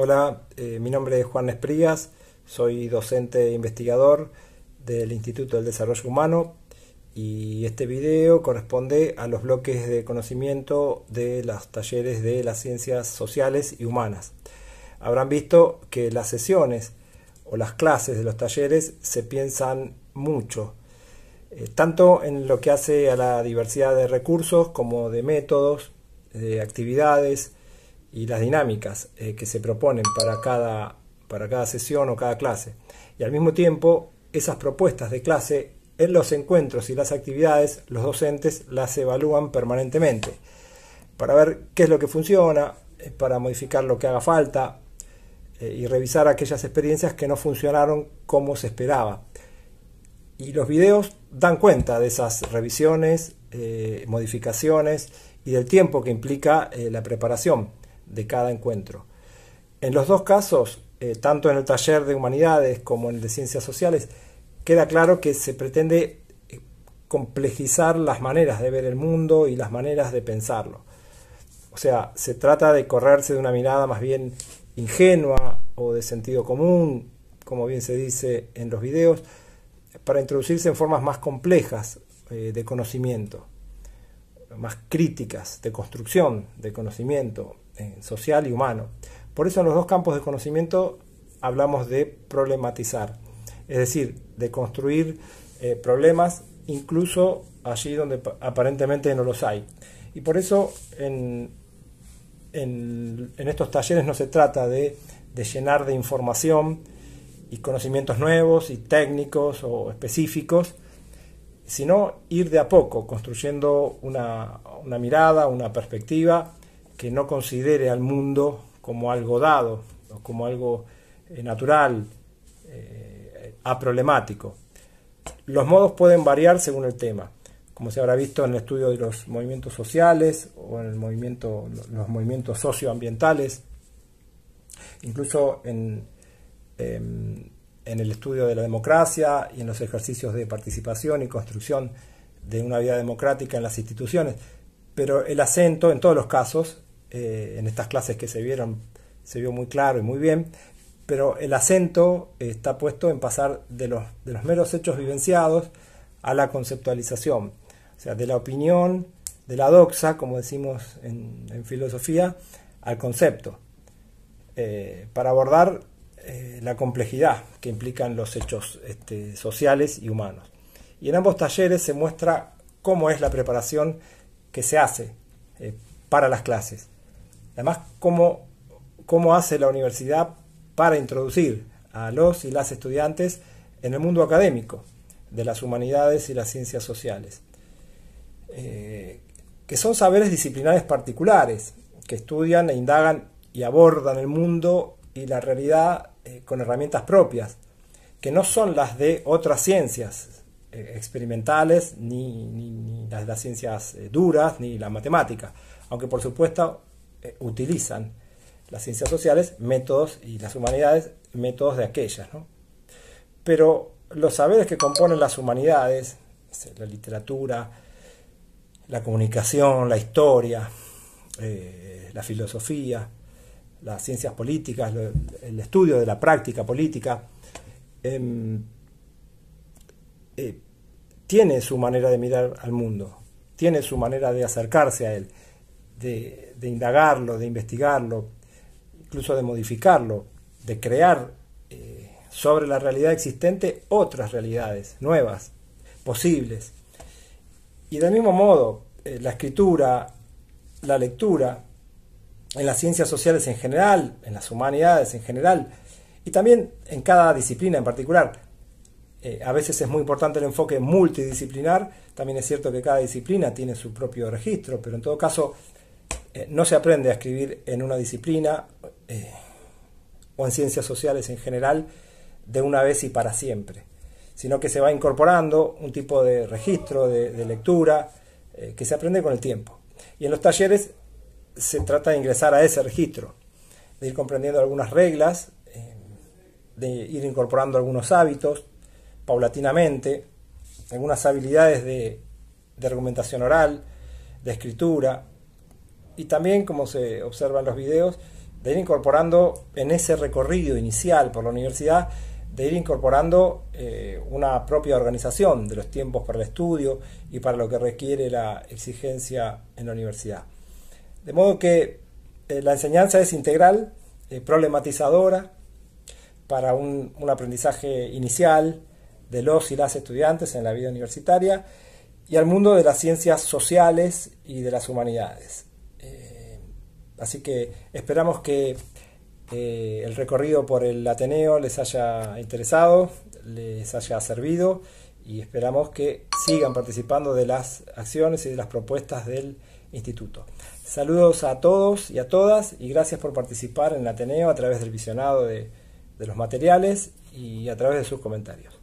Hola, eh, mi nombre es Juan Esprías, soy docente e investigador del Instituto del Desarrollo Humano y este video corresponde a los bloques de conocimiento de los talleres de las ciencias sociales y humanas. Habrán visto que las sesiones o las clases de los talleres se piensan mucho, eh, tanto en lo que hace a la diversidad de recursos como de métodos, de actividades, y las dinámicas eh, que se proponen para cada, para cada sesión o cada clase. Y al mismo tiempo, esas propuestas de clase en los encuentros y las actividades, los docentes las evalúan permanentemente para ver qué es lo que funciona, eh, para modificar lo que haga falta eh, y revisar aquellas experiencias que no funcionaron como se esperaba. Y los videos dan cuenta de esas revisiones, modificaciones y del tiempo que implica la preparación de cada encuentro. En los dos casos, eh, tanto en el taller de humanidades como en el de ciencias sociales, queda claro que se pretende eh, complejizar las maneras de ver el mundo y las maneras de pensarlo. O sea, se trata de correrse de una mirada más bien ingenua o de sentido común, como bien se dice en los videos, para introducirse en formas más complejas eh, de conocimiento, más críticas de construcción de conocimiento, eh, social y humano. Por eso en los dos campos de conocimiento hablamos de problematizar, es decir, de construir eh, problemas incluso allí donde aparentemente no los hay. Y por eso en, en, estos talleres no se trata de, llenar de información y conocimientos nuevos y técnicos o específicos, sino ir de a poco construyendo una, una mirada, una perspectiva que no considere al mundo como algo dado o como algo eh, natural, eh, aproblemático. Los modos pueden variar según el tema, como se habrá visto en el estudio de los movimientos sociales o en el movimiento, los movimientos socioambientales, incluso en, em, en el estudio de la democracia y en los ejercicios de participación y construcción de una vida democrática en las instituciones. Pero el acento, en todos los casos, eh, en estas clases que se vieron, se vio muy claro y muy bien, pero el acento está puesto en pasar de los, de los meros hechos vivenciados a la conceptualización, o sea, de la opinión, de la doxa, como decimos en, filosofía, al concepto, eh, para abordar eh, la complejidad que implican los hechos este, sociales y humanos. Y en ambos talleres se muestra cómo es la preparación que se hace para las clases. Además, cómo, hace la universidad para introducir a los y las estudiantes en el mundo académico de las humanidades y las ciencias sociales, eh, que son saberes disciplinares particulares, que estudian e indagan y abordan el mundo y la realidad eh, con herramientas propias, que no son las de otras ciencias eh, experimentales, ni, las de las ciencias duras, ni la matemática, aunque por supuesto eh, utilizan las ciencias sociales métodos y las humanidades métodos de aquellas. ¿no? Pero los saberes que componen las humanidades, la literatura, la comunicación, la historia, eh, la filosofía, las ciencias políticas, el estudio de la práctica política, em, eh, tiene su manera de mirar al mundo, tiene su manera de acercarse a él de, indagarlo, de investigarlo, incluso de modificarlo, de crear eh, sobre la realidad existente otras realidades nuevas, posibles. Y del mismo modo, eh, la escritura, la lectura, en las ciencias sociales en general, en las humanidades en general, y también en cada disciplina en particular. Eh, a veces es muy importante el enfoque multidisciplinar, también es cierto que cada disciplina tiene su propio registro, pero en todo caso eh, no se aprende a escribir en una disciplina eh, o en ciencias sociales en general de una vez y para siempre, sino que se va incorporando un tipo de registro, de, lectura, eh, que se aprende con el tiempo. Y en los talleres se trata de ingresar a ese registro, de ir comprendiendo algunas reglas, de ir incorporando algunos hábitos paulatinamente, algunas habilidades de, de argumentación oral, de escritura, y también, como se observa en los videos, de ir incorporando en ese recorrido inicial por la universidad, de ir incorporando eh, una propia organización de los tiempos para el estudio y para lo que requiere la exigencia en la universidad. De modo que eh, la enseñanza es integral, eh, problematizadora, para un aprendizaje inicial de los y las estudiantes en la vida universitaria y al mundo de las ciencias sociales y de las humanidades. Eh, así que esperamos que eh, el recorrido por el Ateneo les haya interesado, les haya servido y esperamos que sigan participando de las acciones y de las propuestas del instituto. Saludos a todos y a todas y gracias por participar en el Ateneo a través del visionado de los materiales y a través de sus comentarios.